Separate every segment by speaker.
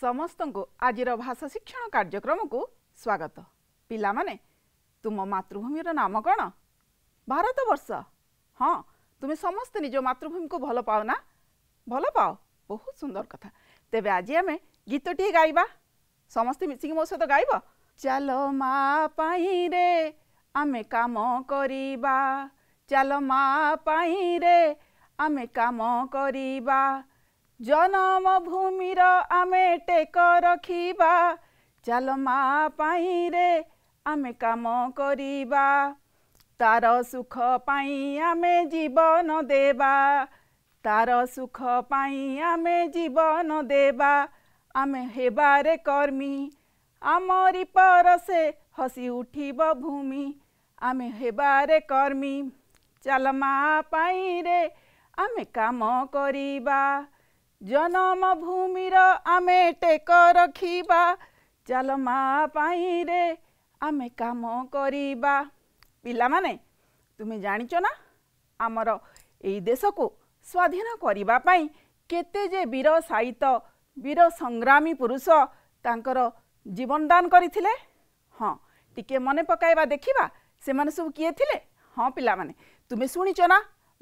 Speaker 1: ସମସ୍ତଙ୍କୁ ଆଜିର ଭାଷା ଶିକ୍ଷଣ କାର୍ଯ୍ୟକ୍ରମକୁ ସ୍ୱାଗତ ପିଲାମାନେ ତୁମ ମାତୃଭୂମିର ନାମ କ'ଣ ଭାରତବର୍ଷ ହଁ ତୁମେ ସମସ୍ତେ ନିଜ ମାତୃଭୂମିକୁ ଭଲ ପାଅ ନା ଭଲ ପାଅ ବହୁତ ସୁନ୍ଦର କଥା ତେବେ ଆଜି ଆମେ ଗୀତଟିଏ ଗାଇବା ସମସ୍ତେ ମିଶିକି ମୋ ସହିତ ଗାଇବ ଚାଲ ମା ପାଇଁ ରେ ଆମେ କାମ କରିବା ଚାଲ ମା ପାଇଁ ରେ ଆମେ କାମ କରିବା জনমভূমির আমি টেক রখিবা চাল মা রে আমি কাম করিবা তার সুখ পাই আমি জীবন দেবা তার সুখ পাই আমি জীবন দেবা আমি হেবারে কর্মী আমরি পরসে হসি উঠিব ভূমি আমি হেবারে কর্মী চাল মা রে আমি কাম করিবা ଜନମ ଭୂମିର ଆମେ ଟେକ ରଖିବା ଚାଲ ମା ପାଇଁ ରେ ଆମେ କାମ କରିବା ପିଲାମାନେ ତୁମେ ଜାଣିଛ ନା ଆମର ଏଇ ଦେଶକୁ ସ୍ଵାଧୀନ କରିବା ପାଇଁ କେତେ ଯେ ବୀର ସାହିତ ବୀର ସଂଗ୍ରାମୀ ପୁରୁଷ ତାଙ୍କର ଜୀବନଦାନ କରିଥିଲେ ହଁ ଟିକେ ମନେ ପକାଇବା ଦେଖିବା ସେମାନେ ସବୁ କିଏ ଥିଲେ ହଁ ପିଲାମାନେ ତୁମେ ଶୁଣିଛ ନା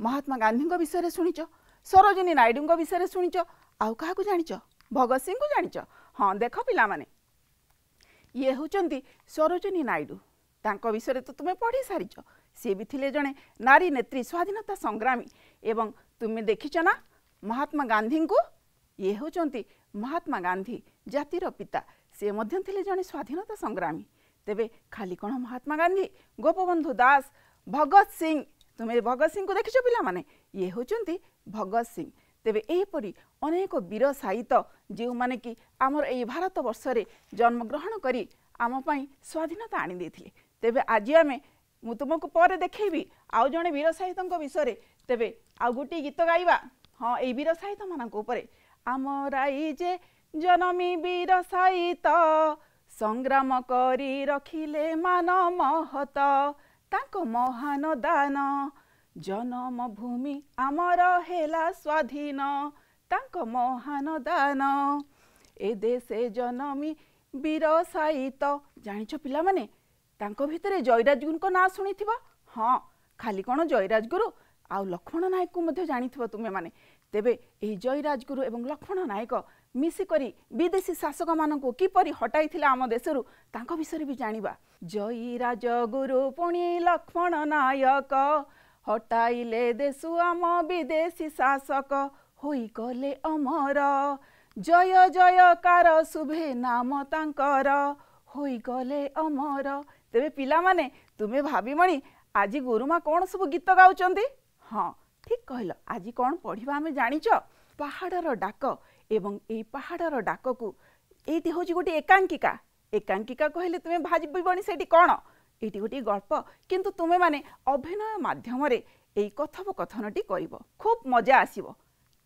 Speaker 1: ମହାତ୍ମା ଗାନ୍ଧୀଙ୍କ ବିଷୟରେ ଶୁଣିଛ ସରୋଜିନୀ ନାଇଡୁଙ୍କ ବିଷୟରେ ଶୁଣିଛ ଆଉ କାହାକୁ ଜାଣିଛ ଭଗତ ସିଂଙ୍କୁ ଜାଣିଛ ହଁ ଦେଖ ପିଲାମାନେ ଇଏ ହେଉଛନ୍ତି ସରୋଜିନୀ ନାଇଡୁ ତାଙ୍କ ବିଷୟରେ ତ ତୁମେ ପଢ଼ି ସାରିଛ ସିଏ ବି ଥିଲେ ଜଣେ ନାରୀ ନେତ୍ରୀ ସ୍ୱାଧୀନତା ସଂଗ୍ରାମୀ ଏବଂ ତୁମେ ଦେଖିଛ ନା ମହାତ୍ମା ଗାନ୍ଧୀଙ୍କୁ ଇଏ ହେଉଛନ୍ତି ମହାତ୍ମା ଗାନ୍ଧୀ ଜାତିର ପିତା ସେ ମଧ୍ୟ ଥିଲେ ଜଣେ ସ୍ୱାଧୀନତା ସଂଗ୍ରାମୀ ତେବେ ଖାଲି କ'ଣ ମହାତ୍ମା ଗାନ୍ଧୀ ଗୋପବନ୍ଧୁ ଦାସ ଭଗତ ସିଂ ତୁମେ ଭଗତ ସିଂଙ୍କୁ ଦେଖିଛ ପିଲାମାନେ ଇଏ ହେଉଛନ୍ତି ଭଗତ ସିଂ ତେବେ ଏହିପରି ଅନେକ ବୀର ସାହିତ ଯେଉଁମାନେ କି ଆମର ଏହି ଭାରତବର୍ଷରେ ଜନ୍ମଗ୍ରହଣ କରି ଆମ ପାଇଁ ସ୍ୱାଧୀନତା ଆଣିଦେଇଥିଲେ ତେବେ ଆଜି ଆମେ ମୁଁ ତୁମକୁ ପରେ ଦେଖେଇବି ଆଉ ଜଣେ ବୀର ସାହିତଙ୍କ ବିଷୟରେ ତେବେ ଆଉ ଗୋଟିଏ ଗୀତ ଗାଇବା ହଁ ଏଇ ବୀର ସାହିତମାନଙ୍କ ଉପରେ ଆମ ରାଇଜେ ଜନମି ବୀର ସାହିତ ସଂଗ୍ରାମ କରି ରଖିଲେ ମାନ ମହତ ତାଙ୍କ ମହାନ ଦାନ ଜନମ ଭୂମି ଆମର ହେଲା ସ୍ଵାଧୀନ ତାଙ୍କ ମହାନ ଦାନ ଏ ଦେଶେ ଜନମି ବୀର ସାଇତ ଜାଣିଛ ପିଲାମାନେ ତାଙ୍କ ଭିତରେ ଜୟୀରାଜଗୁରୁଙ୍କ ନାଁ ଶୁଣିଥିବ ହଁ ଖାଲି କ'ଣ ଜୟୀରାଜଗୁରୁ ଆଉ ଲକ୍ଷ୍ମଣ ନାୟକଙ୍କୁ ମଧ୍ୟ ଜାଣିଥିବ ତୁମେମାନେ ତେବେ ଏହି ଜୟୀରାଜଗୁରୁ ଏବଂ ଲକ୍ଷ୍ମଣ ନାୟକ ମିଶିକରି ବିଦେଶୀ ଶାସକମାନଙ୍କୁ କିପରି ହଟାଇଥିଲା ଆମ ଦେଶରୁ ତାଙ୍କ ବିଷୟରେ ବି ଜାଣିବା ଜୟୀରାଜଗୁରୁ ପୁଣି ଲକ୍ଷ୍ମଣ ନାୟକ ହଟାଇଲେ ଦେଶୁ ଆମ ବିଦେଶୀ ଶାସକ ହୋଇଗଲେ ଅମର ଜୟ ଜୟକାର ଶୁଭେ ନାମ ତାଙ୍କର ହୋଇଗଲେ ଅମର ତେବେ ପିଲାମାନେ ତୁମେ ଭାବିମଣି ଆଜି ଗୁରୁମା କ'ଣ ସବୁ ଗୀତ ଗାଉଛନ୍ତି ହଁ ଠିକ୍ କହିଲ ଆଜି କ'ଣ ପଢ଼ିବା ଆମେ ଜାଣିଛ ପାହାଡ଼ର ଡାକ ଏବଂ ଏଇ ପାହାଡ଼ର ଡାକକୁ ଏଇଟି ହେଉଛି ଗୋଟିଏ ଏକାଙ୍କିକା ଏକାଙ୍କିକା କହିଲେ ତୁମେ ଭାଜିବଣି ସେଇଠି କ'ଣ ଏଇଠି ଗୋଟିଏ ଗଳ୍ପ କିନ୍ତୁ ତୁମେମାନେ ଅଭିନୟ ମାଧ୍ୟମରେ ଏଇ କଥୋପକଥନଟି କରିବ ଖୁବ୍ ମଜା ଆସିବ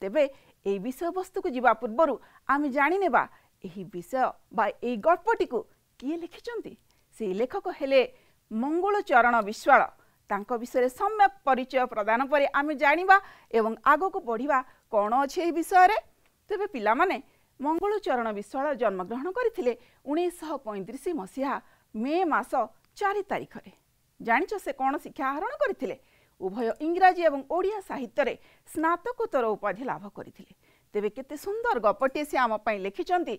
Speaker 1: ତେବେ ଏଇ ବିଷୟବସ୍ତୁକୁ ଯିବା ପୂର୍ବରୁ ଆମେ ଜାଣିନେବା ଏହି ବିଷୟ ବା ଏଇ ଗଳ୍ପଟିକୁ କିଏ ଲେଖିଛନ୍ତି ସେଇ ଲେଖକ ହେଲେ ମଙ୍ଗୁଳଚରଣ ବିଶ୍ୱାଳ ତାଙ୍କ ବିଷୟରେ ସମ୍ୟକ ପରିଚୟ ପ୍ରଦାନ ପରେ ଆମେ ଜାଣିବା ଏବଂ ଆଗକୁ ବଢ଼ିବା କ'ଣ ଅଛି ଏହି ବିଷୟରେ ତେବେ ପିଲାମାନେ ମଙ୍ଗୁଳଚରଣ ବିଶ୍ୱାଳ ଜନ୍ମଗ୍ରହଣ କରିଥିଲେ ଉଣେଇଶହ ପଇଁତିରିଶ ମସିହା ମେ ମାସ ଚାରି ତାରିଖରେ ଜାଣିଛ ସେ କ'ଣ ଶିକ୍ଷା ଆହରଣ କରିଥିଲେ ଉଭୟ ଇଂରାଜୀ ଏବଂ ଓଡ଼ିଆ ସାହିତ୍ୟରେ ସ୍ନାତକୋତ୍ତର ଉପାଧି ଲାଭ କରିଥିଲେ ତେବେ କେତେ ସୁନ୍ଦର ଗପଟିଏ ସେ ଆମ ପାଇଁ ଲେଖିଛନ୍ତି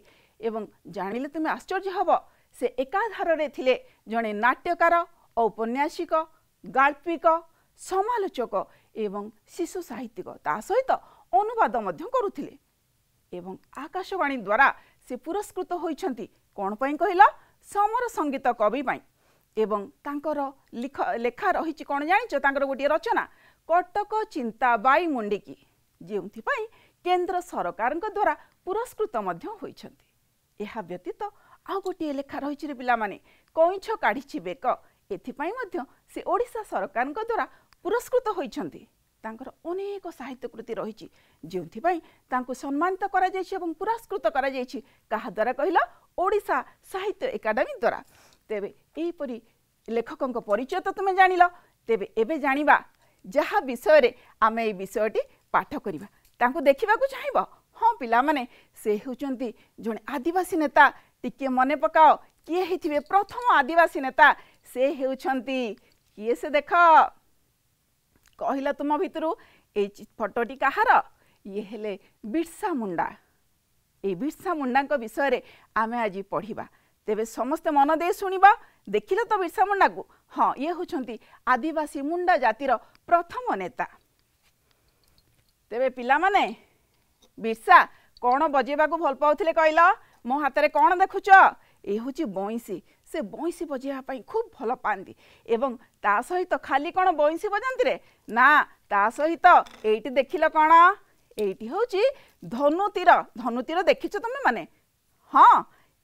Speaker 1: ଏବଂ ଜାଣିଲେ ତୁମେ ଆଶ୍ଚର୍ଯ୍ୟ ହେବ ସେ ଏକାଧାରରେ ଥିଲେ ଜଣେ ନାଟ୍ୟକାର ଔପନ୍ୟାସିକ ଗାଳ୍ପିକ ସମାଲୋଚକ ଏବଂ ଶିଶୁ ସାହିତ୍ୟିକ ତା ସହିତ ଅନୁବାଦ ମଧ୍ୟ କରୁଥିଲେ ଏବଂ ଆକାଶବାଣୀ ଦ୍ୱାରା ସେ ପୁରସ୍କୃତ ହୋଇଛନ୍ତି କ'ଣ ପାଇଁ କହିଲ ସମର ସଙ୍ଗୀତ କବି ପାଇଁ ଏବଂ ତାଙ୍କର ଲିଖ ଲେଖା ରହିଛି କ'ଣ ଜାଣିଛ ତାଙ୍କର ଗୋଟିଏ ରଚନା କଟକ ଚିନ୍ତା ବାଇ ମୁଣ୍ଡିକି ଯେଉଁଥିପାଇଁ କେନ୍ଦ୍ର ସରକାରଙ୍କ ଦ୍ୱାରା ପୁରସ୍କୃତ ମଧ୍ୟ ହୋଇଛନ୍ତି ଏହା ବ୍ୟତୀତ ଆଉ ଗୋଟିଏ ଲେଖା ରହିଛି ରେ ପିଲାମାନେ କଇଁଛ କାଢ଼ିଛି ବେକ ଏଥିପାଇଁ ମଧ୍ୟ ସେ ଓଡ଼ିଶା ସରକାରଙ୍କ ଦ୍ୱାରା ପୁରସ୍କୃତ ହୋଇଛନ୍ତି ତାଙ୍କର ଅନେକ ସାହିତ୍ୟ କୃତି ରହିଛି ଯେଉଁଥିପାଇଁ ତାଙ୍କୁ ସମ୍ମାନିତ କରାଯାଇଛି ଏବଂ ପୁରସ୍କୃତ କରାଯାଇଛି କାହାଦ୍ୱାରା କହିଲ ଓଡ଼ିଶା ସାହିତ୍ୟ ଏକାଡେମୀ ଦ୍ୱାରା ତେବେ ଏହିପରି ଲେଖକଙ୍କ ପରିଚୟ ତ ତୁମେ ଜାଣିଲ ତେବେ ଏବେ ଜାଣିବା ଯାହା ବିଷୟରେ ଆମେ ଏଇ ବିଷୟଟି ପାଠ କରିବା ତାଙ୍କୁ ଦେଖିବାକୁ ଚାହିଁବ ହଁ ପିଲାମାନେ ସେ ହେଉଛନ୍ତି ଜଣେ ଆଦିବାସୀ ନେତା ଟିକିଏ ମନେ ପକାଅ କିଏ ହେଇଥିବେ ପ୍ରଥମ ଆଦିବାସୀ ନେତା ସେ ହେଉଛନ୍ତି କିଏ ସେ ଦେଖ କହିଲା ତୁମ ଭିତରୁ ଏଇ ଫଟୋଟି କାହାର ଇଏ ହେଲେ ବିର୍ସା ମୁଣ୍ଡା ଏଇ ବିର୍ସା ମୁଣ୍ଡାଙ୍କ ବିଷୟରେ ଆମେ ଆଜି ପଢ଼ିବା ତେବେ ସମସ୍ତେ ମନ ଦେଇ ଶୁଣିବା ଦେଖିଲ ତ ବିର୍ସା ମୁଣ୍ଡାକୁ ହଁ ଇଏ ହେଉଛନ୍ତି ଆଦିବାସୀ ମୁଣ୍ଡା ଜାତିର ପ୍ରଥମ ନେତା ତେବେ ପିଲାମାନେ ବିର୍ସା କ'ଣ ବଜେଇବାକୁ ଭଲ ପାଉଥିଲେ କହିଲ ମୋ ହାତରେ କ'ଣ ଦେଖୁଛ ଏ ହେଉଛି ବଇଁଶୀ ସେ ବଇଁଶୀ ବଜେଇବା ପାଇଁ ଖୁବ୍ ଭଲ ପାଆନ୍ତି ଏବଂ ତା ସହିତ ଖାଲି କ'ଣ ବଇଁଶୀ ବଜାନ୍ତିରେ ନା ତା ସହିତ ଏଇଠି ଦେଖିଲ କ'ଣ ଏଇଠି ହେଉଛି ଧନୁତୀର ଧନୁତୀର ଦେଖିଛ ତୁମେମାନେ ହଁ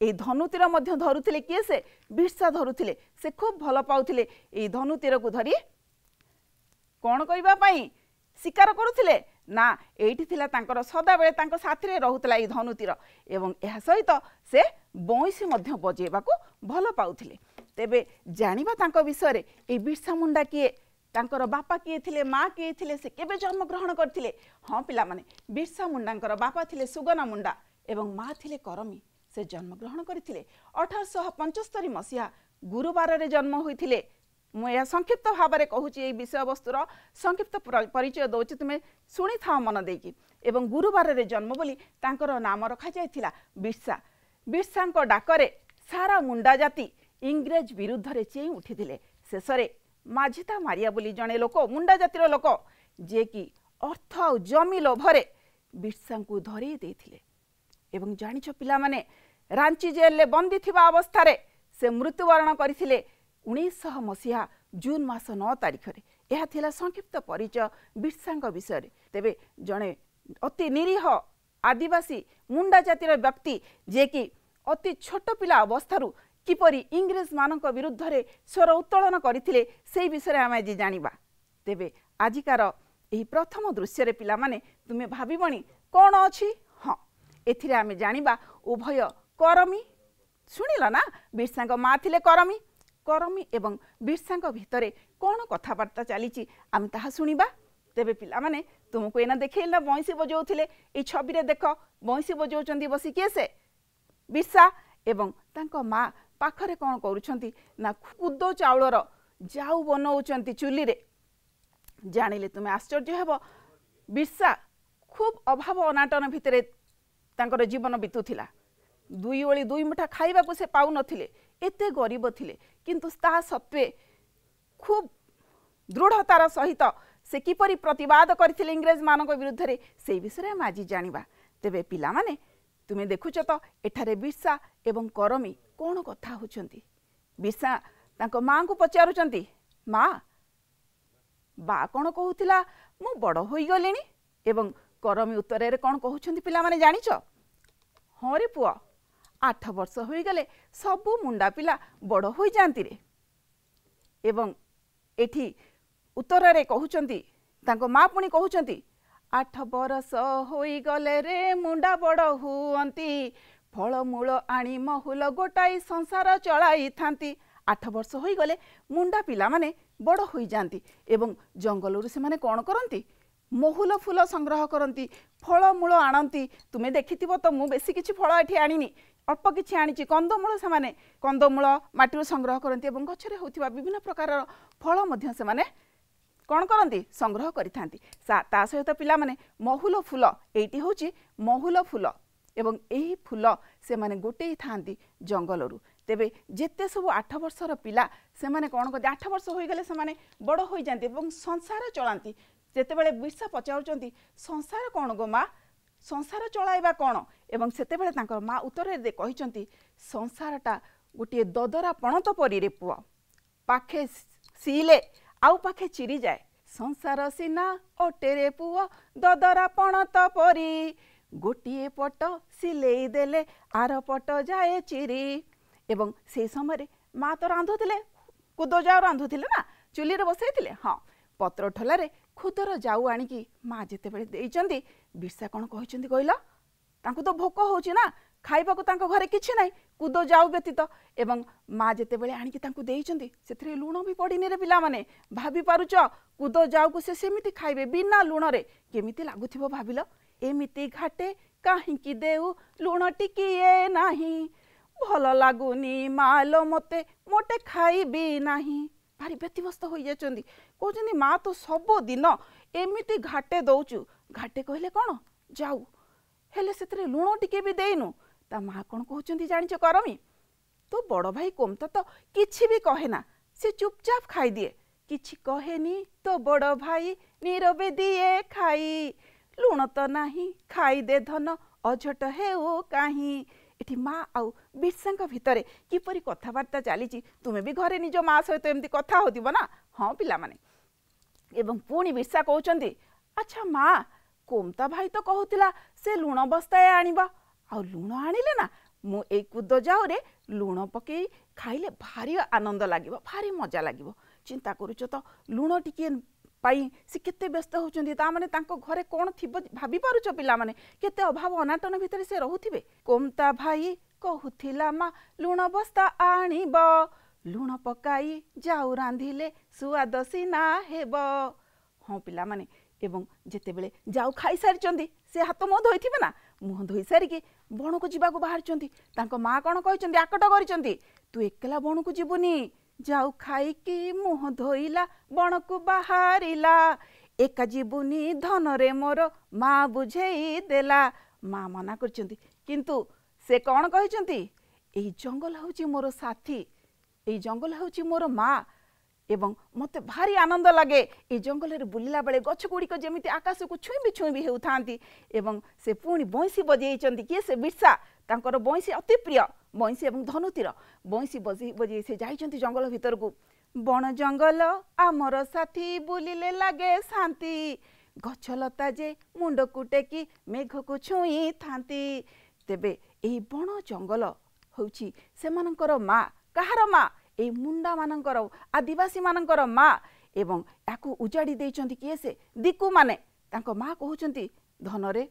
Speaker 1: এই ধনুতীর মধ্যে ধরুলে কি সে বিষা ধরুলে সে খুব ভাল পাওলে এই ধনুতীরক ধরি কণ করা শিকার করুলে না এইটি লা তাঁর সদাবেলে তাঁর সাথে রুলা এই ধনুতীর এবং এ সহিত সে বইশি মধ্যে বজাইবা ভাল পাওলে তেবে জাঁয়া তাঁর বিষয় এই বিষা মুন্ডা কি ତାଙ୍କର ବାପା କିଏ মা কি କିଏ ଥିଲେ ସେ କେବେ ଜନ୍ମଗ୍ରହଣ କରିଥିଲେ ହଁ ପିଲାମାନେ ବିର୍ସା ମୁଣ୍ଡାଙ୍କର ବାପା ଥିଲେ ସୁଗନା ମୁଣ୍ଡା ଏବଂ ମା ଥିଲେ କରମୀ ସେ ଜନ୍ମଗ୍ରହଣ କରିଥିଲେ ଅଠରଶହ ପଞ୍ଚସ୍ତରୀ ମସିହା ଗୁରୁବାରରେ ଜନ୍ମ ହୋଇଥିଲେ ମୁଁ ଏହା ସଂକ୍ଷିପ୍ତ ଭାବରେ କହୁଛି ଏହି ବିଷୟବସ୍ତୁର ସଂକ୍ଷିପ୍ତ ପରିଚୟ ଦେଉଛି ତୁମେ ଶୁଣିଥାଅ ମନ ଦେଇକି ଏବଂ ଗୁରୁବାରରେ ଜନ୍ମ ବୋଲି ତାଙ୍କର ନାମ ରଖାଯାଇଥିଲା ବିର୍ସା ବିର୍ସାଙ୍କ ଡାକରେ ସାରା ମୁଣ୍ଡା ଜାତି ଇଂରେଜ ବିରୁଦ୍ଧରେ ଚେଇଁ ଉଠିଥିଲେ ଶେଷରେ ମାଝିତା ମାରିଆ ବୋଲି ଜଣେ ଲୋକ ମୁଣ୍ଡା ଜାତିର ଲୋକ ଯିଏକି ଅର୍ଥ ଆଉ ଜମି ଲୋଭରେ ବିର୍ସାଙ୍କୁ ଧରେଇ ଦେଇଥିଲେ ଏବଂ ଜାଣିଛ ପିଲାମାନେ ରାଞ୍ଚି ଜେଲରେ ବନ୍ଦୀ ଥିବା ଅବସ୍ଥାରେ ସେ ମୃତ୍ୟୁବରଣ କରିଥିଲେ ଉଣେଇଶହ ମସିହା ଜୁନ୍ ମାସ ନଅ ତାରିଖରେ ଏହା ଥିଲା ସଂକ୍ଷିପ୍ତ ପରିଚୟ ବିର୍ସାଙ୍କ ବିଷୟରେ ତେବେ ଜଣେ ଅତି ନିରୀହ ଆଦିବାସୀ ମୁଣ୍ଡା ଜାତିର ବ୍ୟକ୍ତି ଯିଏକି ଅତି ଛୋଟ ପିଲା ଅବସ୍ଥାରୁ କିପରି ଇଂରେଜମାନଙ୍କ ବିରୁଦ୍ଧରେ ସ୍ୱର ଉତ୍ତୋଳନ କରିଥିଲେ ସେହି ବିଷୟରେ ଆମେ ଆଜି ଜାଣିବା ତେବେ ଆଜିକାର ଏହି ପ୍ରଥମ ଦୃଶ୍ୟରେ ପିଲାମାନେ ତୁମେ ଭାବିବଣି କ'ଣ ଅଛି ଏଥିରେ ଆମେ ଜାଣିବା ଉଭୟ କରମୀ ଶୁଣିଲ ନା ବିର୍ସାଙ୍କ ମା ଥିଲେ କରମୀ କରମୀ ଏବଂ ବିର୍ସାଙ୍କ ଭିତରେ କ'ଣ କଥାବାର୍ତ୍ତା ଚାଲିଛି ଆମେ ତାହା ଶୁଣିବା ତେବେ ପିଲାମାନେ ତୁମକୁ ଏଇନା ଦେଖେଇଲେ ନା ବଇଁଶୀ ବଜାଉଥିଲେ ଏଇ ଛବିରେ ଦେଖ ବଇଁଶୀ ବଜାଉଛନ୍ତି ବସି କିଏ ସେ ବିର୍ସା ଏବଂ ତାଙ୍କ ମା ପାଖରେ କ'ଣ କରୁଛନ୍ତି ନା ଖୁଦ ଚାଉଳର ଯାଉ ବନାଉଛନ୍ତି ଚୁଲିରେ ଜାଣିଲେ ତୁମେ ଆଶ୍ଚର୍ଯ୍ୟ ହେବ ବିର୍ସା ଖୁବ୍ ଅଭାବ ଅନାଟନ ଭିତରେ ତାଙ୍କର ଜୀବନ ବିତୁଥିଲା ଦୁଇ ଓଳି ଦୁଇ ମୁଠା ଖାଇବାକୁ ସେ ପାଉନଥିଲେ ଏତେ ଗରିବ ଥିଲେ କିନ୍ତୁ ତାହା ସତ୍ତ୍ୱେ ଖୁବ୍ ଦୃଢ଼ତାର ସହିତ ସେ କିପରି ପ୍ରତିବାଦ କରିଥିଲେ ଇଂରେଜମାନଙ୍କ ବିରୁଦ୍ଧରେ ସେହି ବିଷୟରେ ଆମେ ଆଜି ଜାଣିବା ତେବେ ପିଲାମାନେ ତୁମେ ଦେଖୁଛ ତ ଏଠାରେ ବିର୍ଷା ଏବଂ କରମୀ କ'ଣ କଥା ହେଉଛନ୍ତି ବିର୍ଷା ତାଙ୍କ ମାଆଙ୍କୁ ପଚାରୁଛନ୍ତି ମା' ବା କ'ଣ କହୁଥିଲା ମୁଁ ବଡ଼ ହୋଇଗଲିଣି ଏବଂ କରମୀ ଉତ୍ତରରେ କ'ଣ କହୁଛନ୍ତି ପିଲାମାନେ ଜାଣିଛ ହଁ ରେ ପୁଅ ଆଠ ବର୍ଷ ହୋଇଗଲେ ସବୁ ମୁଣ୍ଡା ପିଲା ବଡ଼ ହୋଇଯାଆନ୍ତି ରେ ଏବଂ ଏଠି ଉତ୍ତରରେ କହୁଛନ୍ତି ତାଙ୍କ ମା ପୁଣି କହୁଛନ୍ତି ଆଠ ବରଷ ହୋଇଗଲେ ରେ ମୁଣ୍ଡା ବଡ଼ ହୁଅନ୍ତି ଫଳମୂଳ ଆଣି ମହୁଲ ଗୋଟାଇ ସଂସାର ଚଳାଇଥାନ୍ତି ଆଠ ବର୍ଷ ହୋଇଗଲେ ମୁଣ୍ଡା ପିଲାମାନେ ବଡ଼ ହୋଇଯାଆନ୍ତି ଏବଂ ଜଙ୍ଗଲରୁ ସେମାନେ କ'ଣ କରନ୍ତି ମହୁଲ ଫୁଲ ସଂଗ୍ରହ କରନ୍ତି ଫଳମୂଳ ଆଣନ୍ତି ତୁମେ ଦେଖିଥିବ ତ ମୁଁ ବେଶୀ କିଛି ଫଳ ଏଠି ଆଣିନି ଅଳ୍ପ କିଛି ଆଣିଛି କନ୍ଦମୂଳ ସେମାନେ କନ୍ଦମୂଳ ମାଟିରୁ ସଂଗ୍ରହ କରନ୍ତି ଏବଂ ଗଛରେ ହେଉଥିବା ବିଭିନ୍ନ ପ୍ରକାରର ଫଳ ମଧ୍ୟ ସେମାନେ କ'ଣ କରନ୍ତି ସଂଗ୍ରହ କରିଥାନ୍ତି ତା ସହିତ ପିଲାମାନେ ମହୁଲ ଫୁଲ ଏଇଟି ହେଉଛି ମହୁଲ ଫୁଲ ଏବଂ ଏହି ଫୁଲ ସେମାନେ ଗୋଟେଇ ଥାଆନ୍ତି ଜଙ୍ଗଲରୁ ତେବେ ଯେତେ ସବୁ ଆଠ ବର୍ଷର ପିଲା ସେମାନେ କ'ଣ କରନ୍ତି ଆଠ ବର୍ଷ ହୋଇଗଲେ ସେମାନେ ବଡ଼ ହୋଇଯାଆନ୍ତି ଏବଂ ସଂସାର ଚଳାନ୍ତି ଯେତେବେଳେ ବିର୍ଷା ପଚାରୁଛନ୍ତି ସଂସାର କ'ଣ ଗୋ ମା ସଂସାର ଚଳାଇବା କ'ଣ ଏବଂ ସେତେବେଳେ ତାଙ୍କର ମା ଉତ୍ତରରେ କହିଛନ୍ତି ସଂସାରଟା ଗୋଟିଏ ଦଦରା ପଣତ ପରିରେ ପୁଅ ପାଖେ ସିଲେ ଆଉ ପାଖେ ଚିରିଯାଏ ସଂସାର ସିନା ଅଟେରେ ପୁଅ ଦଦରା ପଣତ ପରି ଗୋଟିଏ ପଟ ସିଲେଇ ଦେଲେ ଆର ପଟ ଯାଏ ଚିରି ଏବଂ ସେହି ସମୟରେ ମା ତ ରାନ୍ଧୁଥିଲେ କୁଦ ଯାଉ ରାନ୍ଧୁଥିଲେ ନା ଚୁଲିରେ ବସେଇଥିଲେ ହଁ ପତ୍ର ଠୋଲାରେ ଖୁଦର ଯାଉ ଆଣିକି ମା' ଯେତେବେଳେ ଦେଇଛନ୍ତି ବିର୍ସା କ'ଣ କହିଛନ୍ତି କହିଲ ତାଙ୍କୁ ତ ଭୋକ ହେଉଛି ନା ଖାଇବାକୁ ତାଙ୍କ ଘରେ କିଛି ନାହିଁ କୁଦ ଯାଉ ବ୍ୟତୀତ ଏବଂ ମା ଯେତେବେଳେ ଆଣିକି ତାଙ୍କୁ ଦେଇଛନ୍ତି ସେଥିରେ ଲୁଣ ବି ପଡ଼ିନିରେ ପିଲାମାନେ ଭାବିପାରୁଛ କୁଦ ଯାଉକୁ ସେ ସେମିତି ଖାଇବେ ବିନା ଲୁଣରେ କେମିତି ଲାଗୁଥିବ ଭାବିଲ ଏମିତି ଘାଟେ କାହିଁକି ଦେଉ ଲୁଣ ଟିକିଏ ନାହିଁ ଭଲ ଲାଗୁନି ମାଲ ମୋତେ ମୋଟେ ଖାଇବି ନାହିଁ ଭାରି ବ୍ୟତିବ୍ୟସ୍ତ ହୋଇଯାଇଛନ୍ତି କହୁଛନ୍ତି ମା ତୁ ସବୁଦିନ ଏମିତି ଘାଟେ ଦେଉଛୁ ଘାଟେ କହିଲେ କ'ଣ ଯାଉ ହେଲେ ସେଥିରେ ଲୁଣ ଟିକେ ବି ଦେଇନୁ ତା ମା' କ'ଣ କହୁଛନ୍ତି ଜାଣିଛ କରମୀ ତୋ ବଡ଼ ଭାଇ କୋମତା ତ କିଛି ବି କହେନା ସେ ଚୁପଚାପ ଖାଇଦିଏ କିଛି କହେନି ତୋ ବଡ଼ ଭାଇ ନିରବେ ଦିଏ ଖାଇ ଲୁଣ ତ ନାହିଁ ଖାଇଦେ ଧନ ଅଝଟ ହେଉ କାହିଁ ଏଠି ମା ଆଉ ବିର୍ସାଙ୍କ ଭିତରେ କିପରି କଥାବାର୍ତ୍ତା ଚାଲିଛି ତୁମେ ବି ଘରେ ନିଜ ମା ସହିତ ଏମିତି କଥା ହେଉଥିବ ନା ହଁ ପିଲାମାନେ ଏବଂ ପୁଣି ବିର୍ସା କହୁଛନ୍ତି ଆଚ୍ଛା ମା କୋମତା ଭାଇ ତ କହୁଥିଲା ସେ ଲୁଣ ବସ୍ତାଏ ଆଣିବ ଆଉ ଲୁଣ ଆଣିଲେ ନା ମୁଁ ଏଇ କୁଦ ଯାଉରେ ଲୁଣ ପକାଇ ଖାଇଲେ ଭାରି ଆନନ୍ଦ ଲାଗିବ ଭାରି ମଜା ଲାଗିବ ଚିନ୍ତା କରୁଛ ତ ଲୁଣ ଟିକିଏ ପାଇଁ ସେ କେତେ ବ୍ୟସ୍ତ ହେଉଛନ୍ତି ତାମାନେ ତାଙ୍କ ଘରେ କଣ ଥିବ ଭାବିପାରୁଛ ପିଲାମାନେ କେତେ ଅଭାବ কেতে ଭିତରେ ସେ ରହୁଥିବେ କୋମତା ଭାଇ କହୁଥିଲା ମା ଲୁଣ ବସ୍ତା ଆଣିବ ଲୁଣ ପକାଇ ଯାଉ ରାନ୍ଧିଲେ ସୁଆଦ ସିନା ହେବ ହଁ ପିଲାମାନେ ଏବଂ ଯେତେବେଳେ ଯାଉ ଖାଇସାରିଛନ୍ତି ସେ ହାତ ମୁହଁ ଧୋଇଥିବେ ନା ମୁହଁ ଧୋଇ ସାରିକି ବଣକୁ ଯିବାକୁ ବାହାରିଛନ୍ତି ତାଙ୍କ ମା' କ'ଣ କହିଛନ୍ତି ଆକଟ କରିଛନ୍ତି ତୁ ଏକେଲା ବଣକୁ ଯିବୁନି ଯାଉ ଖାଇକି ମୁହଁ ଧୋଇଲା ବଣକୁ ବାହାରିଲା ଏକା ଯିବୁନି ଧନରେ ମୋର ମା ବୁଝେଇ ଦେଲା ମା ମନା କରିଛନ୍ତି କିନ୍ତୁ ସେ କ'ଣ କହିଛନ୍ତି ଏଇ ଜଙ୍ଗଲ ହେଉଛି ମୋର ସାଥୀ ଏଇ ଜଙ୍ଗଲ ହେଉଛି ମୋର ମା ଏବଂ ମୋତେ ଭାରି ଆନନ୍ଦ ଲାଗେ ଏଇ ଜଙ୍ଗଲରେ ବୁଲିଲା ବେଳେ ଗଛ ଗୁଡ଼ିକ ଯେମିତି ଆକାଶକୁ ଛୁଇଁବି ଛୁଇଁବି ହେଉଥାନ୍ତି ଏବଂ ସେ ପୁଣି ବଇଁଶୀ ବଜେଇଛନ୍ତି କିଏ ସେ ବିର୍ଷା ତାଙ୍କର ବଇଁଶୀ ଅତି ପ୍ରିୟ ବଇଁଶୀ ଏବଂ ଧନୁତିର ବଇଁଶୀ ବଜି ବଜି ସେ ଯାଇଛନ୍ତି ଜଙ୍ଗଲ ଭିତରକୁ ବଣ ଜଙ୍ଗଲ ଆମର ସାଥୀ ବୁଲିଲେ ଲାଗେ ଶାନ୍ତି ଗଛଲତା ଯେ ମୁଣ୍ଡକୁ ଟେକି ମେଘକୁ ଛୁଇଁଥାନ୍ତି ତେବେ ଏହି ବଣ ଜଙ୍ଗଲ ହେଉଛି ସେମାନଙ୍କର ମା କାହାର ମା ଏଇ ମୁଣ୍ଡାମାନଙ୍କର ଆଦିବାସୀମାନଙ୍କର ମା ଏବଂ ୟାକୁ ଉଜାଡ଼ି ଦେଇଛନ୍ତି କିଏ ସେ ଦିକୁମାନେ ତାଙ୍କ ମା କହୁଛନ୍ତି ଧନରେ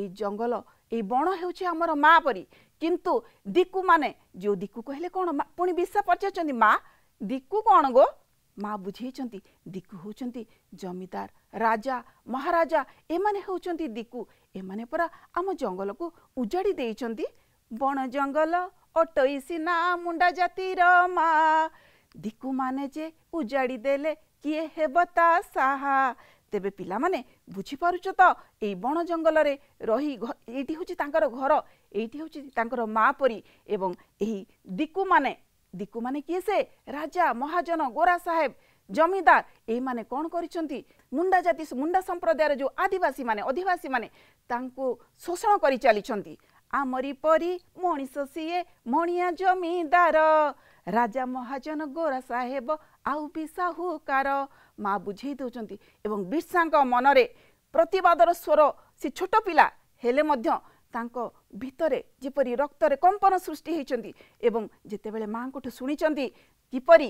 Speaker 1: ଏଇ ଜଙ୍ଗଲ ଏଇ ବଣ ହେଉଛି ଆମର ମା ପରି କିନ୍ତୁ ଦିକୁମାନେ ଯେଉଁ ଦିକୁ କହିଲେ କ'ଣ ପୁଣି ବିଶା ପଚାରୁଛନ୍ତି ମା ଦିକୁ କ'ଣ ଗୋ ମା ବୁଝେଇଛନ୍ତି ଦିକୁ ହେଉଛନ୍ତି ଜମିଦାର ରାଜା ମହାରାଜା ଏମାନେ ହେଉଛନ୍ତି ଦିକୁ ଏମାନେ ପରା ଆମ ଜଙ୍ଗଲକୁ ଉଜାଡ଼ି ଦେଇଛନ୍ତି ବଣ ଜଙ୍ଗଲ ଅଟୋଇ ସିନା ମୁଣ୍ଡା ଜାତିର ମା ଦିକୁମାନେ ଯେ ଉଜାଡ଼ି ଦେଲେ କିଏ ହେବ ତା ସାହା ତେବେ ପିଲାମାନେ ବୁଝିପାରୁଛ ତ ଏଇ ବଣ ଜଙ୍ଗଲରେ ରହି ଏଇଠି ହେଉଛି ତାଙ୍କର ଘର ଏଇଠି ହେଉଛି ତାଙ୍କର ମା ପରି ଏବଂ ଏହି ଦିକୁମାନେ ଦିକୁମାନେ କିଏ ସେ ରାଜା ମହାଜନ ଗୋରା ସାହେବ ଜମିଦାର ଏଇମାନେ କ'ଣ କରିଛନ୍ତି ମୁଣ୍ଡା ଜାତି ମୁଣ୍ଡା ସମ୍ପ୍ରଦାୟର ଯେଉଁ ଆଦିବାସୀମାନେ ଅଧିବାସୀମାନେ ତାଙ୍କୁ ଶୋଷଣ କରି ଚାଲିଛନ୍ତି ଆମରି ପରି ମଣିଷ ସିଏ ମଣିଆ ଜମିଦାର ରାଜା ମହାଜନ ଗୋରା ସାହେବ ଆଉ ବିଶା ହୁ କାର ମା ବୁଝେଇ ଦେଉଛନ୍ତି ଏବଂ ବିର୍ସାଙ୍କ ମନରେ ପ୍ରତିବାଦର ସ୍ୱର ସେ ଛୋଟ ପିଲା ହେଲେ ମଧ୍ୟ ତାଙ୍କ ଭିତରେ ଯେପରି ରକ୍ତରେ କମ୍ପନ ସୃଷ୍ଟି ହୋଇଛନ୍ତି ଏବଂ ଯେତେବେଳେ ମାଙ୍କଠୁ ଶୁଣିଛନ୍ତି କିପରି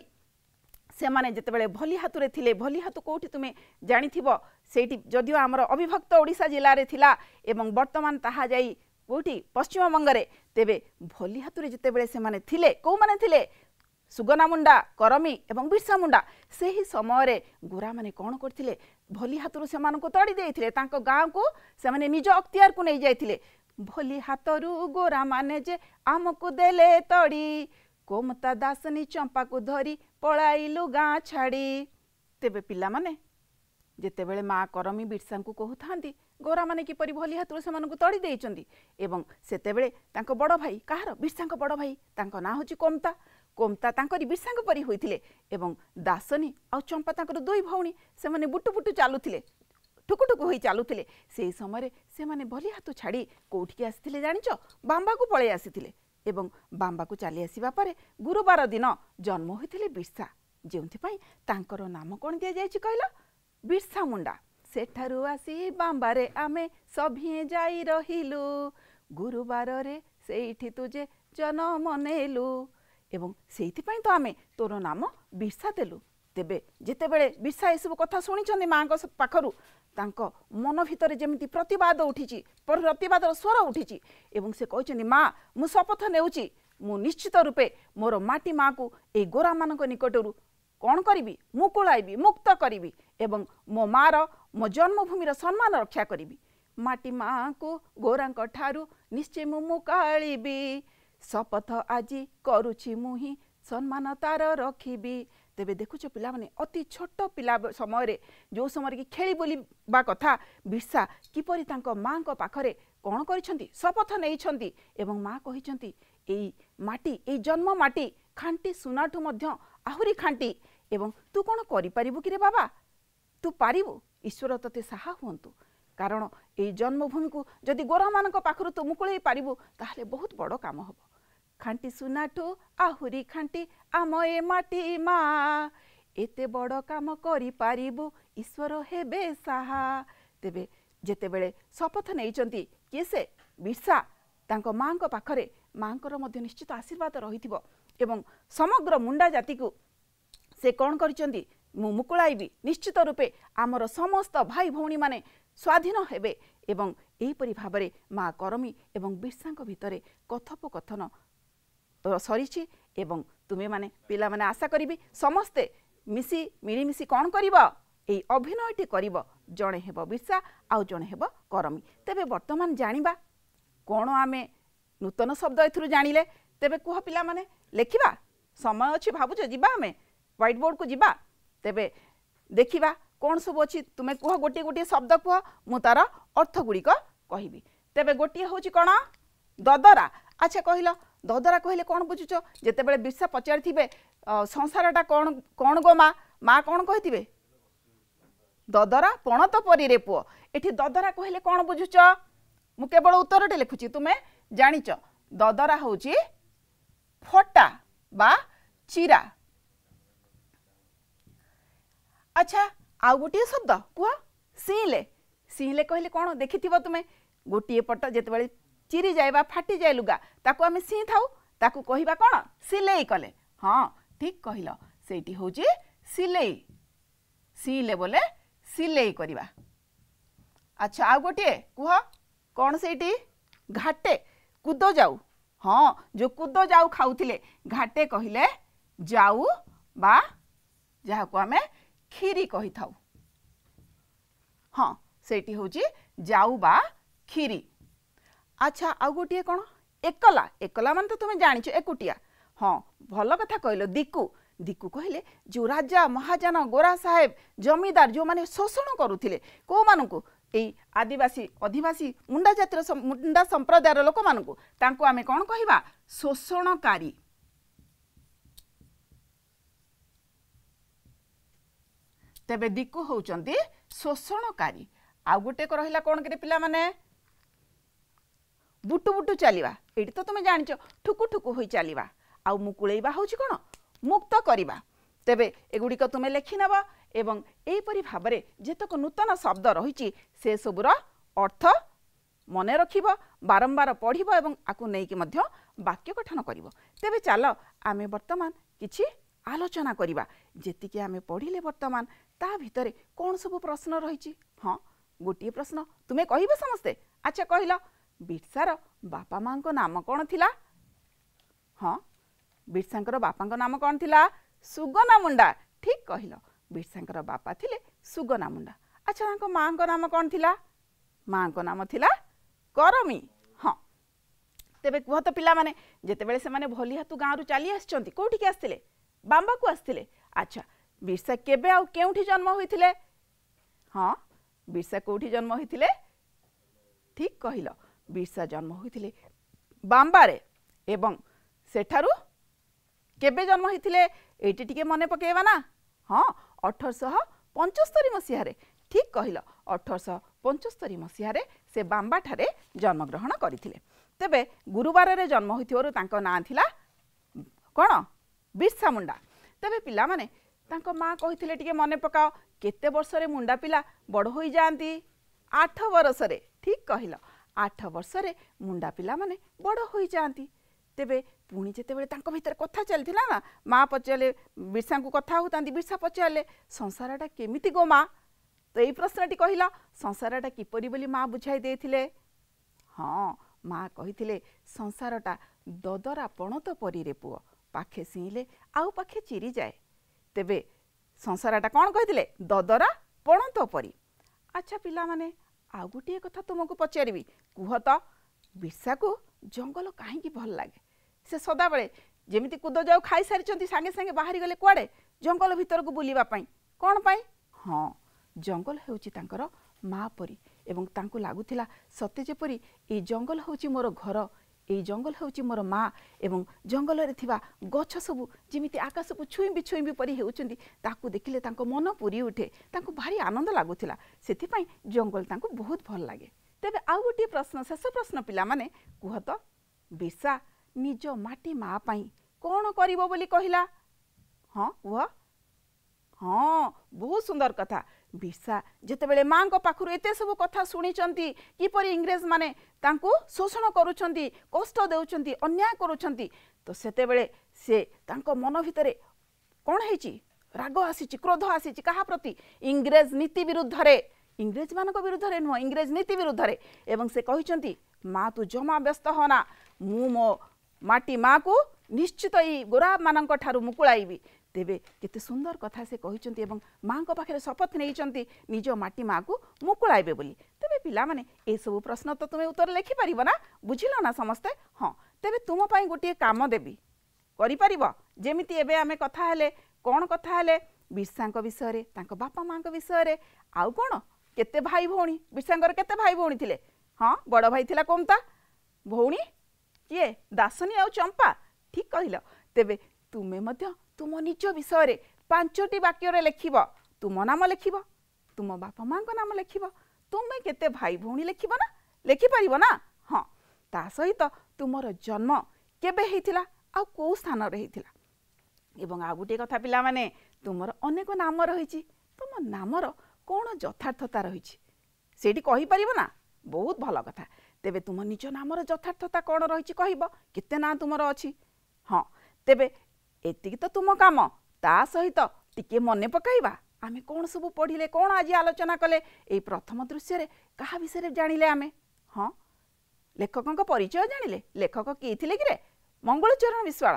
Speaker 1: ସେମାନେ ଯେତେବେଳେ ଭଲି ହାତରେ ଥିଲେ ଭଲି ହାତ କେଉଁଠି ତୁମେ ଜାଣିଥିବ ସେଇଠି ଯଦିଓ ଆମର ଅବିଭକ୍ତ ଓଡ଼ିଶା ଜିଲ୍ଲାରେ ଥିଲା ଏବଂ ବର୍ତ୍ତମାନ ତାହା ଯାଇ କେଉଁଠି ପଶ୍ଚିମବଙ୍ଗରେ ତେବେ ଭଲି ହାତରେ ଯେତେବେଳେ ସେମାନେ ଥିଲେ କେଉଁମାନେ ଥିଲେ ସୁଗନାମୁଣ୍ଡା କରମି ଏବଂ ବିର୍ସା ମୁଣ୍ଡା ସେହି ସମୟରେ ଗୋରାମାନେ କ'ଣ କରିଥିଲେ ଭଲି ହାତରୁ ସେମାନଙ୍କୁ ତଡ଼ି ଦେଇଥିଲେ ତାଙ୍କ ଗାଁକୁ ସେମାନେ ନିଜ ଅକ୍ତିଆରକୁ ନେଇଯାଇଥିଲେ ଭଲି ହାତରୁ ଗୋରାମାନେ ଯେ ଆମକୁ ଦେଲେ ତଡ଼ି କୋମତା ଦାସନୀ ଚମ୍ପାକୁ ଧରି ପଳାଇଲୁ ଗାଁ ଛାଡ଼ି ତେବେ ପିଲାମାନେ ଯେତେବେଳେ ମା କରମୀ ବିର୍ସାଙ୍କୁ କହୁଥାନ୍ତି ଗୋରାମାନେ କିପରି ଭଲି ହାତରୁ ସେମାନଙ୍କୁ ତଡ଼ି ଦେଇଛନ୍ତି ଏବଂ ସେତେବେଳେ ତାଙ୍କ ବଡ଼ ଭାଇ କାହାର ବିର୍ସାଙ୍କ ବଡ଼ ଭାଇ ତାଙ୍କ ନାଁ ହେଉଛି କୋମତା କୋମତା ତାଙ୍କରି ବିର୍ସାଙ୍କ ପରି ହୋଇଥିଲେ ଏବଂ ଦାସନୀ ଆଉ ଚମ୍ପା ତାଙ୍କର ଦୁଇ ଭଉଣୀ ସେମାନେ ବୁଟୁ ବୁଟୁ ଚାଲୁଥିଲେ ଟୁକୁ ଟୁକୁ ହୋଇ ଚାଲୁଥିଲେ ସେହି ସମୟରେ ସେମାନେ ଭଲି ହାତ ଛାଡ଼ି କେଉଁଠିକି ଆସିଥିଲେ ଜାଣିଛ ବାମ୍ବାକୁ ପଳାଇ ଆସିଥିଲେ ଏବଂ ବାମ୍ବାକୁ ଚାଲି ଆସିବା ପରେ ଗୁରୁବାର ଦିନ ଜନ୍ମ ହୋଇଥିଲେ ବିର୍ସା ଯେଉଁଥିପାଇଁ ତାଙ୍କର ନାମ କ'ଣ ଦିଆଯାଇଛି କହିଲ ବିର୍ସା ମୁଣ୍ଡା ସେଠାରୁ ଆସି ବାମ୍ବାରେ ଆମେ ସଭିଏ ଯାଇ ରହିଲୁ ଗୁରୁବାରରେ ସେଇଠି ତୁ ଯେ ଜନ୍ମ ନେଲୁ ଏବଂ ସେଇଥିପାଇଁ ତ ଆମେ ତୋର ନାମ ବିର୍ସା ଦେଲୁ ତେବେ ଯେତେବେଳେ ବିର୍ସା ଏସବୁ କଥା ଶୁଣିଛନ୍ତି ମାଆଙ୍କ ପାଖରୁ ତାଙ୍କ ମନ ଭିତରେ ଯେମିତି ପ୍ରତିବାଦ ଉଠିଛି ପ୍ରତିବାଦର ସ୍ୱର ଉଠିଛି ଏବଂ ସେ କହିଛନ୍ତି ମା ମୁଁ ଶପଥ ନେଉଛି ମୁଁ ନିଶ୍ଚିତ ରୂପେ ମୋର ମାଟି ମାଆକୁ ଏଇ ଗୋରାମାନଙ୍କ ନିକଟରୁ କ'ଣ କରିବି ମୁଁ କୁଳାଇବି ମୁକ୍ତ କରିବି ଏବଂ ମୋ ମାଆର ମୋ ଜନ୍ମଭୂମିର ସମ୍ମାନ ରକ୍ଷା କରିବି ମାଟି ମାଆଙ୍କୁ ଗୋରାଙ୍କ ଠାରୁ ନିଶ୍ଚୟ ମୁଁ ମୁକାଳିବି ଶପଥ ଆଜି କରୁଛି ମୁଁ ହିଁ ସମ୍ମାନ ତାର ରଖିବି ତେବେ ଦେଖୁଛ ପିଲାମାନେ ଅତି ଛୋଟ ପିଲା ସମୟରେ ଯେଉଁ ସମୟରେ କି ଖେଳି ବୁଲିବା କଥା ବିର୍ଷା କିପରି ତାଙ୍କ ମାଆଙ୍କ ପାଖରେ କ'ଣ କରିଛନ୍ତି ଶପଥ ନେଇଛନ୍ତି ଏବଂ ମା' କହିଛନ୍ତି ଏଇ ମାଟି ଏଇ ଜନ୍ମ ମାଟି ଖାଣ୍ଟି ସୁନାଠୁ ମଧ୍ୟ ଆହୁରି ଖାଣ୍ଟି ଏବଂ ତୁ କ'ଣ କରିପାରିବୁ କିରେ ବାବା ତୁ ପାରିବୁ ଈଶ୍ୱର ତୋତେ ସାହା ହୁଅନ୍ତୁ କାରଣ ଏଇ ଜନ୍ମଭୂମିକୁ ଯଦି ଗୋରାମାନଙ୍କ ପାଖରୁ ତୁ ମୁକୁଳେଇ ପାରିବୁ ତାହେଲେ ବହୁତ ବଡ଼ କାମ ହେବ ଖାଣ୍ଟି ସୁନାଠୁ ଆହୁରି ଖାଣ୍ଟି ଆମ ଏ ମାଟି ମା ଏତେ ବଡ଼ କାମ କରିପାରିବୁ ଈଶ୍ୱର ହେବେ ସାହା ତେବେ ଯେତେବେଳେ ଶପଥ ନେଇଛନ୍ତି କିଏ ସେ ବିର୍ଷା ତାଙ୍କ ମାଆଙ୍କ ପାଖରେ ମାଆଙ୍କର ମଧ୍ୟ ନିଶ୍ଚିତ ଆଶୀର୍ବାଦ ରହିଥିବ ଏବଂ ସମଗ୍ର ମୁଣ୍ଡା ଜାତିକୁ ସେ କ'ଣ କରିଛନ୍ତି ମୁଁ ମୁକୁଳାଇବି ନିଶ୍ଚିତ ରୂପେ ଆମର ସମସ୍ତ ଭାଇ ଭଉଣୀମାନେ ସ୍ୱାଧୀନ ହେବେ ଏବଂ ଏହିପରି ଭାବରେ ମା କରମୀ ଏବଂ ବିର୍ଷାଙ୍କ ଭିତରେ କଥୋପକଥନ ସରିଛି ଏବଂ ତୁମେମାନେ ପିଲାମାନେ ଆଶା କରିବି ସମସ୍ତେ ମିଶି ମିଳିମିଶି କ'ଣ କରିବ ଏଇ ଅଭିନୟଟି କରିବ ଜଣେ ହେବ ବିର୍ଷା ଆଉ ଜଣେ ହେବ କରମି ତେବେ ବର୍ତ୍ତମାନ ଜାଣିବା କ'ଣ ଆମେ ନୂତନ ଶବ୍ଦ ଏଥିରୁ ଜାଣିଲେ ତେବେ କୁହ ପିଲାମାନେ ଲେଖିବା ସମୟ ଅଛି ଭାବୁଛ ଯିବା ଆମେ ହ୍ୱାଇଟ୍ ବୋର୍ଡ଼କୁ ଯିବା ତେବେ ଦେଖିବା କ'ଣ ସବୁ ଅଛି ତୁମେ କୁହ ଗୋଟିଏ ଗୋଟିଏ ଶବ୍ଦ କୁହ ମୁଁ ତା'ର ଅର୍ଥଗୁଡ଼ିକ କହିବି ତେବେ ଗୋଟିଏ ହେଉଛି କ'ଣ ଦଦରା ଆଚ୍ଛା କହିଲ ଦଦରା କହିଲେ କ'ଣ ବୁଝୁଛ ଯେତେବେଳେ ବିଶା ପଚାରିଥିବେ ସଂସାରଟା କ'ଣ କ'ଣ ଗୋ ମା ମା କ'ଣ କହିଥିବେ ଦଦରା ପଣତ ପରୀରେ ପୁଅ ଏଠି ଦଦରା କହିଲେ କ'ଣ ବୁଝୁଛ ମୁଁ କେବଳ ଉତ୍ତରଟେ ଲେଖୁଛି ତୁମେ ଜାଣିଛ ଦଦରା ହେଉଛି ଫଟା ବା ଚିରା ଆଚ୍ଛା ଆଉ ଗୋଟିଏ ଶବ୍ଦ କୁହ ସିଂହଲେ ସିଂହଲେ କହିଲେ କ'ଣ ଦେଖିଥିବ ତୁମେ ଗୋଟିଏ ପଟ ଯେତେବେଳେ चिरी जाए फाटी जाए लुगा ताको आम सी था कह सिलई कले हाँ ठीक कहल से हूँ सिले सीले बोले सिलई करवा अच्छा आ गोटे कह कौन से घाटे कूद जाऊ हाँ जो कूद जाऊ खाऊ घाटे कहले जाऊ बा जहाँ को आम खीरी कही था हाँ से जाऊ बा खीरी ଆଚ୍ଛା ଆଉ ଗୋଟିଏ କ'ଣ ଏକଲା ଏକଲା ମାନେ ତ ତୁମେ ଜାଣିଛ ଏକୁଟିଆ ହଁ ଭଲ କଥା କହିଲ ଦିକୁ ଦିକୁ କହିଲେ ଯେଉଁ ରାଜା ମହାଜନ ଗୋରା ସାହେବ ଜମିଦାର ଯେଉଁମାନେ ଶୋଷଣ କରୁଥିଲେ କେଉଁମାନଙ୍କୁ ଏଇ ଆଦିବାସୀ ଅଧିବାସୀ ମୁଣ୍ଡା ଜାତିର ମୁଣ୍ଡା ସମ୍ପ୍ରଦାୟର ଲୋକମାନଙ୍କୁ ତାଙ୍କୁ ଆମେ କ'ଣ କହିବା ଶୋଷଣକାରୀ ତେବେ ଦିକୁ ହେଉଛନ୍ତି ଶୋଷଣକାରୀ ଆଉ ଗୋଟେ ରହିଲା କ'ଣ କିରେ ପିଲାମାନେ ବୁଟୁ ବୁଟୁ ଚାଲିବା ଏଇଠି ତ ତୁମେ ଜାଣିଛ ଠୁକୁ ଠୁକୁ ହୋଇ ଚାଲିବା ଆଉ ମୁକୁଳେଇବା ହେଉଛି କ'ଣ ମୁକ୍ତ କରିବା ତେବେ ଏଗୁଡ଼ିକ ତୁମେ ଲେଖିନେବ ଏବଂ ଏହିପରି ଭାବରେ ଯେତେକ ନୂତନ ଶବ୍ଦ ରହିଛି ସେସବୁର ଅର୍ଥ ମନେ ରଖିବ ବାରମ୍ବାର ପଢ଼ିବ ଏବଂ ଆକୁ ନେଇକି ମଧ୍ୟ ବାକ୍ୟ ଗଠନ କରିବ ତେବେ ଚାଲ ଆମେ ବର୍ତ୍ତମାନ କିଛି ଆଲୋଚନା କରିବା ଯେତିକି ଆମେ ପଢ଼ିଲେ ବର୍ତ୍ତମାନ ତା ଭିତରେ କ'ଣ ସବୁ ପ୍ରଶ୍ନ ରହିଛି ହଁ ଗୋଟିଏ ପ୍ରଶ୍ନ ତୁମେ କହିବ ସମସ୍ତେ ଆଚ୍ଛା କହିଲ ବିର୍ସାର ବାପା ମାଆଙ୍କ ନାମ କ'ଣ ଥିଲା ହଁ ବିର୍ସାଙ୍କର ବାପାଙ୍କ ନାମ କ'ଣ ଥିଲା ସୁଗନା ମୁଣ୍ଡା ଠିକ୍ କହିଲ ବିର୍ସାଙ୍କର ବାପା ଥିଲେ ସୁଗନା ମୁଣ୍ଡା ଆଚ୍ଛା ତାଙ୍କ ମାଆଙ୍କ ନାମ କ'ଣ ଥିଲା ମାଆଙ୍କ ନାମ ଥିଲା କରମୀ ହଁ ତେବେ କୁହତ ପିଲାମାନେ ଯେତେବେଳେ ସେମାନେ ଭଲିହାତୁ ଗାଁରୁ ଚାଲି ଆସିଛନ୍ତି କେଉଁଠିକି ଆସିଥିଲେ ବାମ୍ବାକୁ ଆସିଥିଲେ ଆଚ୍ଛା ବିର୍ସା କେବେ ଆଉ କେଉଁଠି ଜନ୍ମ ହୋଇଥିଲେ ହଁ ବିର୍ସା କେଉଁଠି ଜନ୍ମ ହୋଇଥିଲେ ଠିକ୍ କହିଲ ବିର୍ସା ଜନ୍ମ ହୋଇଥିଲେ ବାମ୍ବାରେ ଏବଂ ସେଠାରୁ କେବେ ଜନ୍ମ ହୋଇଥିଲେ ଏଇଠି ଟିକେ ମନେ ପକାଇବା ନା ହଁ ଅଠରଶହ ପଞ୍ଚସ୍ତରୀ ମସିହାରେ ଠିକ୍ କହିଲ ଅଠରଶହ ପଞ୍ଚସ୍ତରୀ ମସିହାରେ ସେ ବାମ୍ବାଠାରେ ଜନ୍ମଗ୍ରହଣ କରିଥିଲେ ତେବେ ଗୁରୁବାରରେ ଜନ୍ମ ହୋଇଥିବାରୁ ତାଙ୍କ ନାଁ ଥିଲା କ'ଣ ବିର୍ସା ମୁଣ୍ଡା ତେବେ ପିଲାମାନେ ତାଙ୍କ ମା' କହିଥିଲେ ଟିକେ ମନେ ପକାଅ କେତେ ବର୍ଷରେ ମୁଣ୍ଡା ପିଲା ବଡ଼ ହୋଇଯାଆନ୍ତି ଆଠ ବର୍ଷରେ ଠିକ୍ କହିଲ ଆଠ ବର୍ଷରେ ମୁଣ୍ଡା ପିଲାମାନେ ବଡ଼ ହୋଇଯାଆନ୍ତି ତେବେ ପୁଣି ଯେତେବେଳେ ତାଙ୍କ ଭିତରେ କଥା ଚାଲିଥିଲା ନା ମା' ପଚାରିଲେ ବିର୍ଷାଙ୍କୁ କଥା ହେଉଥାନ୍ତି ବିର୍ଷା ପଚାରିଲେ ସଂସାରଟା କେମିତି ଗୋ ମା' ତ ଏଇ ପ୍ରଶ୍ନଟି କହିଲା ସଂସାରଟା କିପରି ବୋଲି ମା' ବୁଝାଇ ଦେଇଥିଲେ ହଁ ମା' କହିଥିଲେ ସଂସାରଟା ଦଦରା ପଣତ ପରିରେ ପୁଅ ପାଖେ ସିଇଁଲେ ଆଉ ପାଖେ ଚିରିଯାଏ ତେବେ ସଂସାରଟା କ'ଣ କହିଥିଲେ ଦଦରା ପଣତ ପରି ଆଚ୍ଛା ପିଲାମାନେ ଆଉ ଗୋଟିଏ କଥା ତୁମକୁ ପଚାରିବି କୁହ ତ ବିର୍ଷାକୁ ଜଙ୍ଗଲ କାହିଁକି ଭଲ ଲାଗେ ସେ ସଦାବେଳେ ଯେମିତି କୁଦ ଯାଉ ଖାଇସାରିଛନ୍ତି ସାଙ୍ଗେ ସାଙ୍ଗେ ବାହାରିଗଲେ କୁଆଡ଼େ ଜଙ୍ଗଲ ଭିତରକୁ ବୁଲିବା ପାଇଁ କ'ଣ ପାଇଁ ହଁ ଜଙ୍ଗଲ ହେଉଛି ତାଙ୍କର ମା' ପରି ଏବଂ ତାଙ୍କୁ ଲାଗୁଥିଲା ସତେ ଯେପରି ଏ ଜଙ୍ଗଲ ହେଉଛି ମୋର ଘର ଏଇ ଜଙ୍ଗଲ ହେଉଛି ମୋର ମା ଏବଂ ଜଙ୍ଗଲରେ ଥିବା ଗଛ ସବୁ ଯେମିତି ଆକାଶକୁ ଛୁଇଁବି ଛୁଇଁବି ପରି ହେଉଛନ୍ତି ତାକୁ ଦେଖିଲେ ତାଙ୍କ ମନ ପୁରି ଉଠେ ତାଙ୍କୁ ଭାରି ଆନନ୍ଦ ଲାଗୁଥିଲା ସେଥିପାଇଁ ଜଙ୍ଗଲ ତାଙ୍କୁ ବହୁତ ଭଲ ଲାଗେ ତେବେ ଆଉ ଗୋଟିଏ ପ୍ରଶ୍ନ ଶେଷ ପ୍ରଶ୍ନ ପିଲାମାନେ କୁହତ ବିଶା ନିଜ ମାଟି ମା ପାଇଁ କ'ଣ କରିବ ବୋଲି କହିଲା ହଁ କୁହ ହଁ ବହୁତ ସୁନ୍ଦର କଥା ବିଶା ଯେତେବେଳେ ମାଆଙ୍କ ପାଖରୁ ଏତେ ସବୁ କଥା ଶୁଣିଛନ୍ତି କିପରି ଇଂରେଜମାନେ ତାଙ୍କୁ ଶୋଷଣ କରୁଛନ୍ତି କଷ୍ଟ ଦେଉଛନ୍ତି ଅନ୍ୟାୟ କରୁଛନ୍ତି ତ ସେତେବେଳେ ସେ ତାଙ୍କ ମନ ଭିତରେ କ'ଣ ହେଇଛି ରାଗ ଆସିଛି କ୍ରୋଧ ଆସିଛି କାହା ପ୍ରତି ଇଂରେଜ ନୀତି ବିରୁଦ୍ଧରେ ଇଂରେଜମାନଙ୍କ ବିରୁଦ୍ଧରେ ନୁହଁ ଇଂରେଜ ନୀତି ବିରୁଦ୍ଧରେ ଏବଂ ସେ କହିଛନ୍ତି ମା ତୁ ଜମା ବ୍ୟସ୍ତ ହନା ମୁଁ ମୋ ମାଟି ମାଆକୁ ନିଶ୍ଚିତ ଏଇ ଗୋରାମାନଙ୍କ ଠାରୁ ମୁକୁଳାଇବି ତେବେ କେତେ ସୁନ୍ଦର କଥା ସେ କହିଛନ୍ତି ଏବଂ ମାଆଙ୍କ ପାଖରେ ଶପଥ ନେଇଛନ୍ତି ନିଜ ମାଟି ମାଆକୁ ମୁକୁଳାଇବେ ବୋଲି ତେବେ ପିଲାମାନେ ଏସବୁ ପ୍ରଶ୍ନ ତ ତୁମେ ଉତ୍ତର ଲେଖିପାରିବ ନା ବୁଝିଲ ନା ସମସ୍ତେ ହଁ ତେବେ ତୁମ ପାଇଁ ଗୋଟିଏ କାମ ଦେବି କରିପାରିବ ଯେମିତି ଏବେ ଆମେ କଥା ହେଲେ କ'ଣ କଥା ହେଲେ ବିର୍ସାଙ୍କ ବିଷୟରେ ତାଙ୍କ ବାପା ମାଆଙ୍କ ବିଷୟରେ ଆଉ କ'ଣ କେତେ ଭାଇ ଭଉଣୀ ବିର୍ସାଙ୍କର କେତେ ଭାଇ ଭଉଣୀ ଥିଲେ ହଁ ବଡ଼ ଭାଇ ଥିଲା କୋମତା ଭଉଣୀ କିଏ ଦାସନୀ ଆଉ ଚମ୍ପା ଠିକ୍ କହିଲ ତେବେ ତୁମେ ମଧ୍ୟ ତୁମ ନିଜ ବିଷୟରେ ପାଞ୍ଚଟି ବାକ୍ୟରେ ଲେଖିବ ତୁମ ନାମ ଲେଖିବ ତୁମ ବାପା ମାଆଙ୍କ ନାମ ଲେଖିବ ତୁମେ କେତେ ଭାଇ ଭଉଣୀ ଲେଖିବ ନା ଲେଖିପାରିବ ନା ହଁ ତା ସହିତ ତୁମର ଜନ୍ମ କେବେ ହେଇଥିଲା ଆଉ କେଉଁ ସ୍ଥାନରେ ହେଇଥିଲା ଏବଂ ଆଉ ଗୋଟିଏ କଥା ପିଲାମାନେ ତୁମର ଅନେକ ନାମ ରହିଛି ତୁମ ନାମର କ'ଣ ଯଥାର୍ଥତା ରହିଛି ସେଇଠି କହିପାରିବ ନା ବହୁତ ଭଲ କଥା ତେବେ ତୁମ ନିଜ ନାମର ଯଥାର୍ଥତା କ'ଣ ରହିଛି କହିବ କେତେ ନାଁ ତୁମର ଅଛି ହଁ ତେବେ ଏତିକି ତ ତୁମ କାମ ତା ସହିତ ଟିକିଏ ମନେ ପକାଇବା ଆମେ କ'ଣ ସବୁ ପଢ଼ିଲେ କ'ଣ ଆଜି ଆଲୋଚନା କଲେ ଏଇ ପ୍ରଥମ ଦୃଶ୍ୟରେ କାହା ବିଷୟରେ ଜାଣିଲେ ଆମେ ହଁ ଲେଖକଙ୍କ ପରିଚୟ ଜାଣିଲେ ଲେଖକ କିଏ ଥିଲେ କିରେ ମଙ୍ଗଳଚରଣ ବିଶ୍ୱାଳ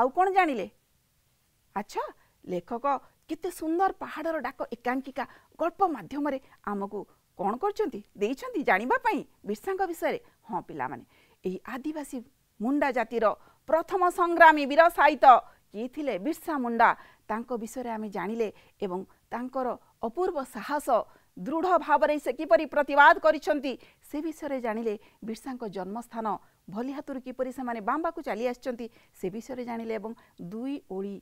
Speaker 1: ଆଉ କ'ଣ ଜାଣିଲେ ଆଚ୍ଛା ଲେଖକ କେତେ ସୁନ୍ଦର ପାହାଡ଼ର ଡାକ ଏକାଙ୍କିକା ଗଳ୍ପ ମାଧ୍ୟମରେ ଆମକୁ କ'ଣ କରୁଛନ୍ତି ଦେଇଛନ୍ତି ଜାଣିବା ପାଇଁ ବିର୍ସାଙ୍କ ବିଷୟରେ ହଁ ପିଲାମାନେ ଏହି ଆଦିବାସୀ ମୁଣ୍ଡା ଜାତିର ପ୍ରଥମ ସଂଗ୍ରାମୀ ବୀର ସାହିତ୍ୟ କିଏ ଥିଲେ ବିର୍ସା ମୁଣ୍ଡା ତାଙ୍କ ବିଷୟରେ ଆମେ ଜାଣିଲେ ଏବଂ ତାଙ୍କର ଅପୂର୍ବ ସାହସ ଦୃଢ଼ ଭାବରେ ସେ କିପରି ପ୍ରତିବାଦ କରିଛନ୍ତି ସେ ବିଷୟରେ ଜାଣିଲେ ବିର୍ସାଙ୍କ ଜନ୍ମସ୍ଥାନ ଭଲିହାତରୁ କିପରି ସେମାନେ ବାମ୍ବାକୁ ଚାଲି ଆସିଛନ୍ତି ସେ ବିଷୟରେ ଜାଣିଲେ ଏବଂ ଦୁଇ ଓଳି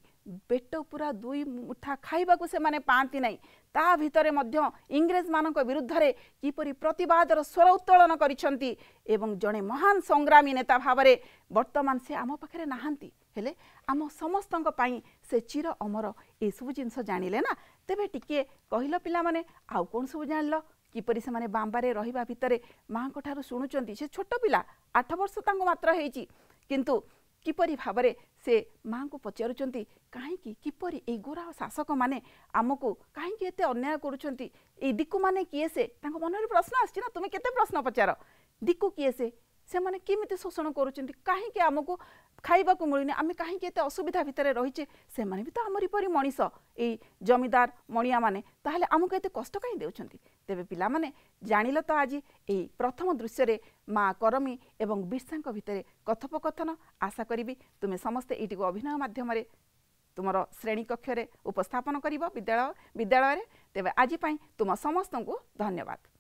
Speaker 1: ପେଟ ପୁରା ଦୁଇ ମୁଠା ଖାଇବାକୁ ସେମାନେ ପାଆନ୍ତି ନାହିଁ ତା ଭିତରେ ମଧ୍ୟ ଇଂରେଜମାନଙ୍କ ବିରୁଦ୍ଧରେ କିପରି ପ୍ରତିବାଦର ସ୍ୱର ଉତ୍ତୋଳନ କରିଛନ୍ତି ଏବଂ ଜଣେ ମହାନ ସଂଗ୍ରାମୀ ନେତା ଭାବରେ ବର୍ତ୍ତମାନ ସେ ଆମ ପାଖରେ ନାହାନ୍ତି ହେଲେ ଆମ ସମସ୍ତଙ୍କ ପାଇଁ ସେ ଚିର ଅମର ଏସବୁ ଜିନିଷ ଜାଣିଲେ ନା ତେବେ ଟିକିଏ କହିଲ ପିଲାମାନେ ଆଉ କ'ଣ ସବୁ ଜାଣିଲ କିପରି ସେମାନେ ବାମ୍ବାରେ ରହିବା ଭିତରେ ମାଆଙ୍କ ଠାରୁ ଶୁଣୁଛନ୍ତି ସେ ଛୋଟ ପିଲା ଆଠ ବର୍ଷ ତାଙ୍କୁ ମାତ୍ର ହେଇଛି କିନ୍ତୁ କିପରି ଭାବରେ ସେ ମାଆଙ୍କୁ ପଚାରୁଛନ୍ତି କାହିଁକି କିପରି ଏଇ ଗୋରା ଶାସକମାନେ ଆମକୁ କାହିଁକି ଏତେ ଅନ୍ୟାୟ କରୁଛନ୍ତି ଏଇ ଦିକୁ ମାନେ କିଏ ସେ ତାଙ୍କ ମନରେ ପ୍ରଶ୍ନ ଆସିଛି ନା ତୁମେ କେତେ ପ୍ରଶ୍ନ ପଚାର ଦିକୁ କିଏ ସେ ସେମାନେ କେମିତି ଶୋଷଣ କରୁଛନ୍ତି କାହିଁକି ଆମକୁ ଖାଇବାକୁ ମିଳୁନି ଆମେ କାହିଁକି ଏତେ ଅସୁବିଧା ଭିତରେ ରହିଛେ ସେମାନେ ବି ତ ଆମରି ପରି ମଣିଷ ଏଇ ଜମିଦାର ମଣିଆମାନେ ତାହେଲେ ଆମକୁ ଏତେ କଷ୍ଟ କାହିଁ ଦେଉଛନ୍ତି ତେବେ ପିଲାମାନେ ଜାଣିଲ ତ ଆଜି ଏଇ ପ୍ରଥମ ଦୃଶ୍ୟରେ ମା କରମୀ ଏବଂ ବିର୍ସାଙ୍କ ଭିତରେ କଥୋପକଥନ ଆଶା କରିବି ତୁମେ ସମସ୍ତେ ଏଇଟିକୁ ଅଭିନୟ ମାଧ୍ୟମରେ ତୁମର ଶ୍ରେଣୀକକ୍ଷରେ ଉପସ୍ଥାପନ କରିବ ବିଦ୍ୟାଳୟ ବିଦ୍ୟାଳୟରେ ତେବେ ଆଜି ପାଇଁ ତୁମ ସମସ୍ତଙ୍କୁ ଧନ୍ୟବାଦ